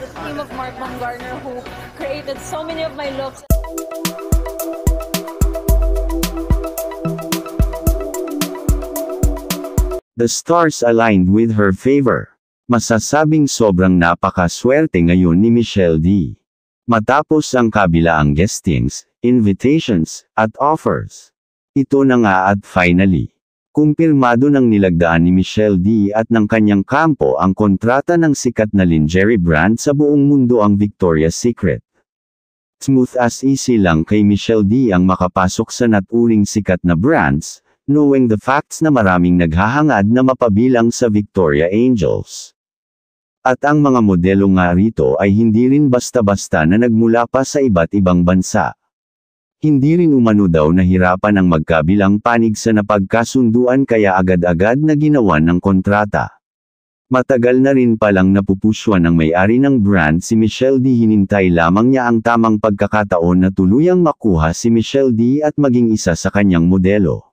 the team of Mark Van Garner who created so many of my looks. The stars aligned with her favor. Masasabing sobrang napakaswerte ngayon ni Michelle D. Matapos ang kabila ang guestings, invitations, at offers. Ito na nga at finally, Kumpirmado ng nilagdaan ni Michelle D. at ng kanyang kampo ang kontrata ng sikat na lingerie brand sa buong mundo ang Victoria's Secret. Smooth as easy lang kay Michelle D. ang makapasok sa naturing sikat na brands, knowing the facts na maraming naghahangad na mapabilang sa Victoria Angels. At ang mga modelo nga rito ay hindi rin basta-basta na nagmula pa sa iba't ibang bansa. Hindi rin umano daw nahirapan ang magkabilang panig sa napagkasunduan kaya agad-agad na ginawa ng kontrata. Matagal na rin palang napupuswan ng may-ari ng brand si Michelle D. Hinintay lamang niya ang tamang pagkakataon na tuluyang makuha si Michelle D. at maging isa sa kanyang modelo.